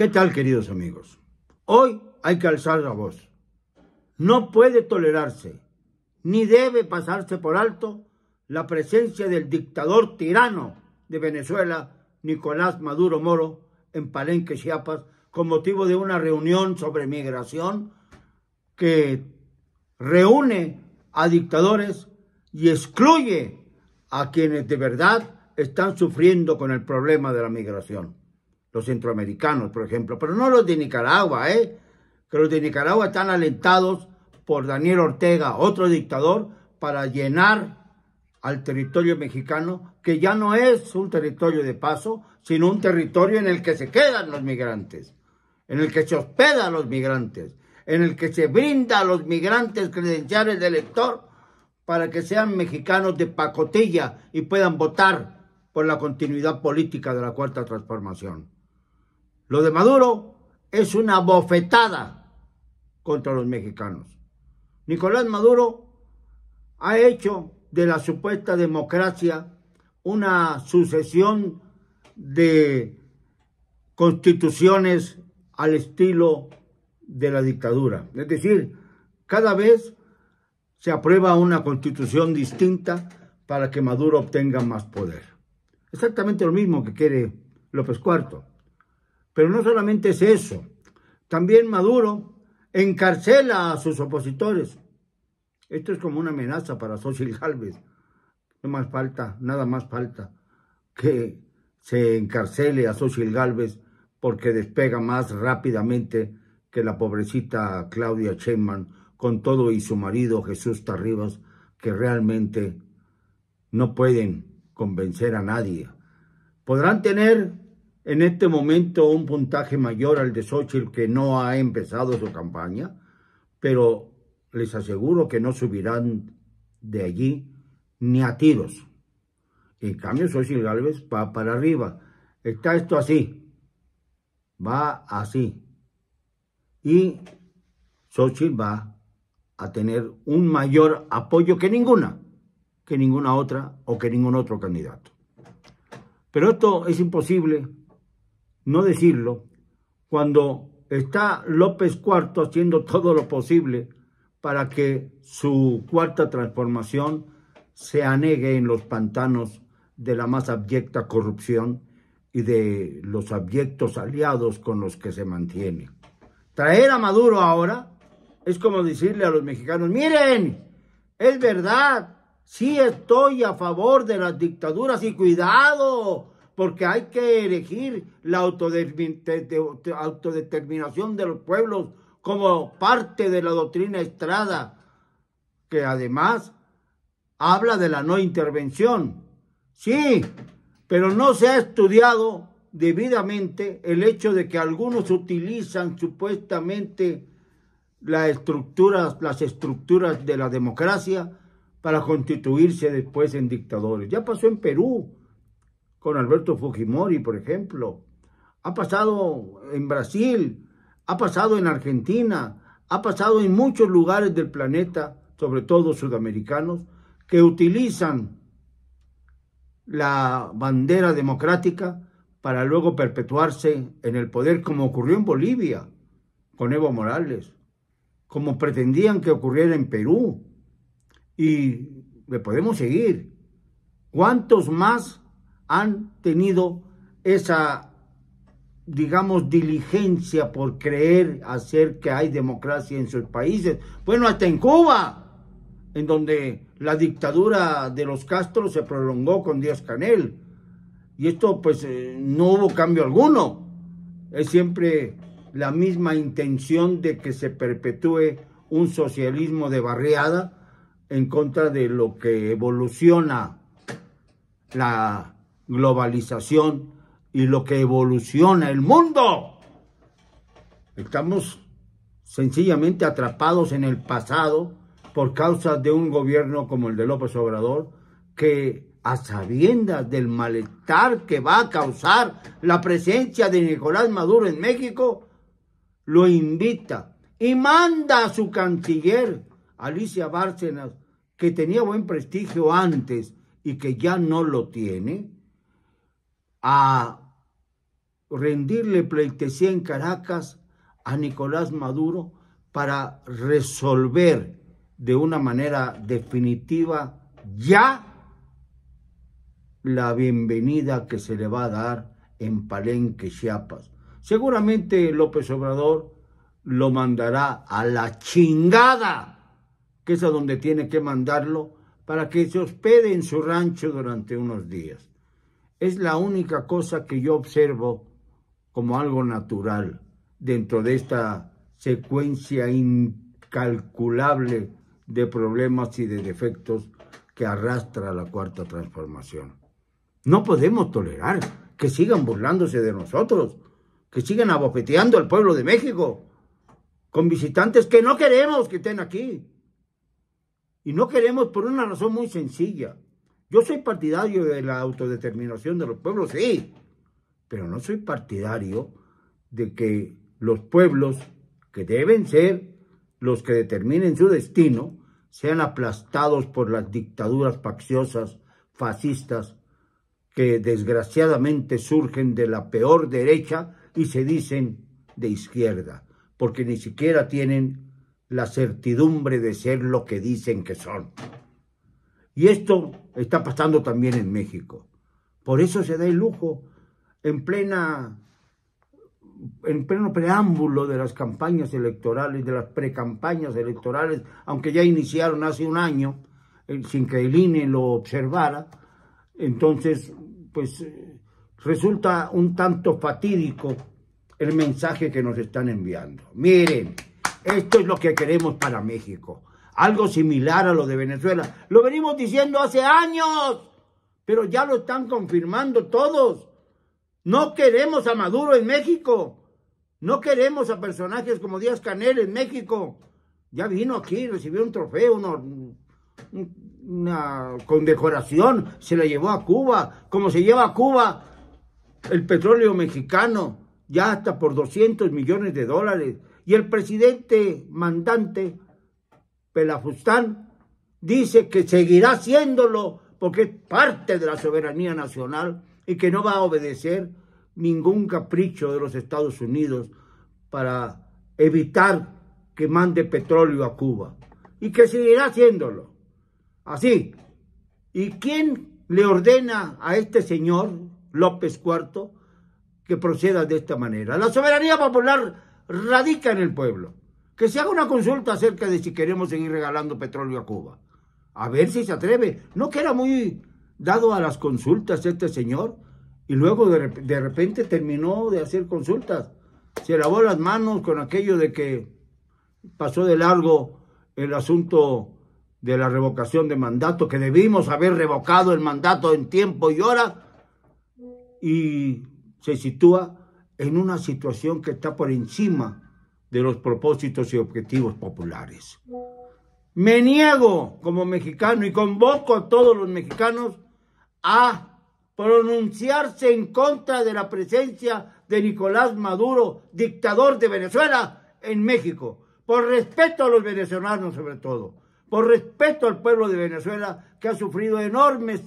¿Qué tal, queridos amigos? Hoy hay que alzar la voz. No puede tolerarse, ni debe pasarse por alto, la presencia del dictador tirano de Venezuela, Nicolás Maduro Moro, en Palenque, Chiapas, con motivo de una reunión sobre migración que reúne a dictadores y excluye a quienes de verdad están sufriendo con el problema de la migración los centroamericanos, por ejemplo, pero no los de Nicaragua, ¿eh? que los de Nicaragua están alentados por Daniel Ortega, otro dictador, para llenar al territorio mexicano, que ya no es un territorio de paso, sino un territorio en el que se quedan los migrantes, en el que se hospeda a los migrantes, en el que se brinda a los migrantes credenciales de elector para que sean mexicanos de pacotilla y puedan votar por la continuidad política de la Cuarta Transformación. Lo de Maduro es una bofetada contra los mexicanos. Nicolás Maduro ha hecho de la supuesta democracia una sucesión de constituciones al estilo de la dictadura. Es decir, cada vez se aprueba una constitución distinta para que Maduro obtenga más poder. Exactamente lo mismo que quiere López Cuarto. Pero no solamente es eso, también Maduro encarcela a sus opositores. Esto es como una amenaza para Social Galvez. No más falta, nada más falta que se encarcele a Social Galvez porque despega más rápidamente que la pobrecita Claudia Sheinbaum con todo y su marido Jesús Tarribas que realmente no pueden convencer a nadie. Podrán tener en este momento un puntaje mayor al de Xochitl que no ha empezado su campaña, pero les aseguro que no subirán de allí ni a tiros. En cambio, Xochitl Gálvez va para arriba. Está esto así. Va así. Y Xochitl va a tener un mayor apoyo que ninguna, que ninguna otra o que ningún otro candidato. Pero esto es imposible no decirlo, cuando está López IV haciendo todo lo posible para que su cuarta transformación se anegue en los pantanos de la más abyecta corrupción y de los abyectos aliados con los que se mantiene. Traer a Maduro ahora es como decirle a los mexicanos, miren, es verdad, sí estoy a favor de las dictaduras y cuidado, porque hay que elegir la autodeterminación de los pueblos como parte de la doctrina Estrada, que además habla de la no intervención. Sí, pero no se ha estudiado debidamente el hecho de que algunos utilizan supuestamente las estructuras, las estructuras de la democracia para constituirse después en dictadores. Ya pasó en Perú, con Alberto Fujimori, por ejemplo. Ha pasado en Brasil, ha pasado en Argentina, ha pasado en muchos lugares del planeta, sobre todo sudamericanos, que utilizan la bandera democrática para luego perpetuarse en el poder, como ocurrió en Bolivia con Evo Morales, como pretendían que ocurriera en Perú. Y le podemos seguir. ¿Cuántos más han tenido esa, digamos, diligencia por creer hacer que hay democracia en sus países. Bueno, hasta en Cuba, en donde la dictadura de los Castro se prolongó con Díaz Canel. Y esto pues eh, no hubo cambio alguno. Es siempre la misma intención de que se perpetúe un socialismo de barriada en contra de lo que evoluciona la globalización y lo que evoluciona el mundo. Estamos sencillamente atrapados en el pasado por causa de un gobierno como el de López Obrador que a sabiendas del malestar que va a causar la presencia de Nicolás Maduro en México, lo invita y manda a su canciller, Alicia Bárcenas, que tenía buen prestigio antes y que ya no lo tiene, a rendirle pleitesía en Caracas a Nicolás Maduro para resolver de una manera definitiva ya la bienvenida que se le va a dar en Palenque, Chiapas. Seguramente López Obrador lo mandará a la chingada, que es a donde tiene que mandarlo, para que se hospede en su rancho durante unos días es la única cosa que yo observo como algo natural dentro de esta secuencia incalculable de problemas y de defectos que arrastra la cuarta transformación. No podemos tolerar que sigan burlándose de nosotros, que sigan abofeteando al pueblo de México, con visitantes que no queremos que estén aquí. Y no queremos por una razón muy sencilla. Yo soy partidario de la autodeterminación de los pueblos, sí, pero no soy partidario de que los pueblos que deben ser los que determinen su destino sean aplastados por las dictaduras facciosas, fascistas, que desgraciadamente surgen de la peor derecha y se dicen de izquierda, porque ni siquiera tienen la certidumbre de ser lo que dicen que son. Y esto está pasando también en México. Por eso se da el lujo en plena en pleno preámbulo de las campañas electorales, de las precampañas electorales, aunque ya iniciaron hace un año, eh, sin que el INE lo observara, entonces, pues eh, resulta un tanto fatídico el mensaje que nos están enviando. Miren, esto es lo que queremos para México algo similar a lo de Venezuela. Lo venimos diciendo hace años, pero ya lo están confirmando todos. No queremos a Maduro en México. No queremos a personajes como Díaz Canel en México. Ya vino aquí, recibió un trofeo, una, condecoración, se la llevó a Cuba, como se lleva a Cuba el petróleo mexicano, ya hasta por 200 millones de dólares. Y el presidente mandante Pelafustán dice que seguirá haciéndolo porque es parte de la soberanía nacional y que no va a obedecer ningún capricho de los Estados Unidos para evitar que mande petróleo a Cuba y que seguirá haciéndolo. Así. ¿Y quién le ordena a este señor López IV que proceda de esta manera? La soberanía popular radica en el pueblo que se haga una consulta acerca de si queremos seguir regalando petróleo a Cuba. A ver si se atreve. No que era muy dado a las consultas este señor y luego de, de repente terminó de hacer consultas. Se lavó las manos con aquello de que pasó de largo el asunto de la revocación de mandato, que debimos haber revocado el mandato en tiempo y hora, y se sitúa en una situación que está por encima de los propósitos y objetivos populares. Me niego como mexicano y convoco a todos los mexicanos a pronunciarse en contra de la presencia de Nicolás Maduro, dictador de Venezuela, en México, por respeto a los venezolanos sobre todo, por respeto al pueblo de Venezuela que ha sufrido enormes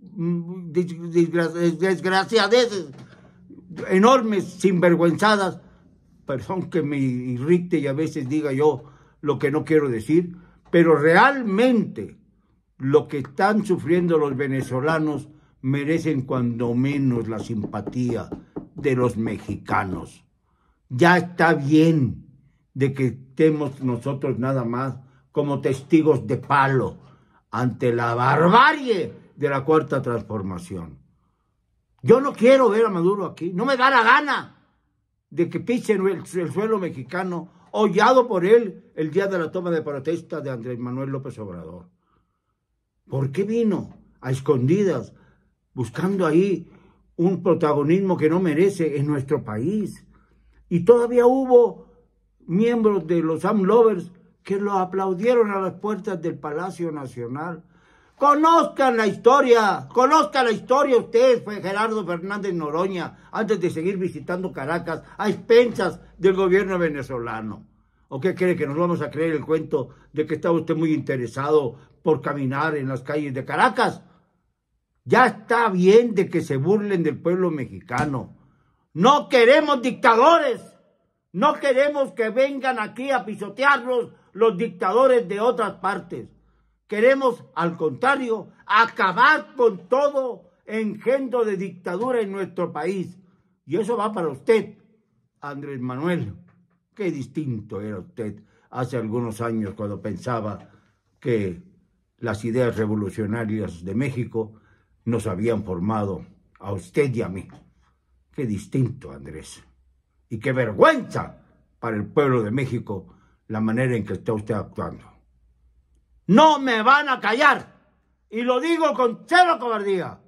mm, desgraciadeces, enormes sinvergüenzadas persona que me irrite y a veces diga yo lo que no quiero decir, pero realmente lo que están sufriendo los venezolanos merecen cuando menos la simpatía de los mexicanos. Ya está bien de que estemos nosotros nada más como testigos de palo ante la barbarie de la cuarta transformación. Yo no quiero ver a Maduro aquí, no me da la gana de que pisen el, el suelo mexicano, hollado por él el día de la toma de protesta de Andrés Manuel López Obrador. ¿Por qué vino a escondidas, buscando ahí un protagonismo que no merece en nuestro país? Y todavía hubo miembros de los AMLovers que lo aplaudieron a las puertas del Palacio Nacional Conozcan la historia, conozcan la historia ustedes, fue Gerardo Fernández Noroña, antes de seguir visitando Caracas a expensas del gobierno venezolano. ¿O qué cree que nos vamos a creer el cuento de que está usted muy interesado por caminar en las calles de Caracas? Ya está bien de que se burlen del pueblo mexicano. No queremos dictadores. No queremos que vengan aquí a pisotearnos los dictadores de otras partes. Queremos, al contrario, acabar con todo engendro de dictadura en nuestro país. Y eso va para usted, Andrés Manuel. Qué distinto era usted hace algunos años cuando pensaba que las ideas revolucionarias de México nos habían formado a usted y a mí. Qué distinto, Andrés. Y qué vergüenza para el pueblo de México la manera en que está usted actuando. No me van a callar. Y lo digo con cero cobardía.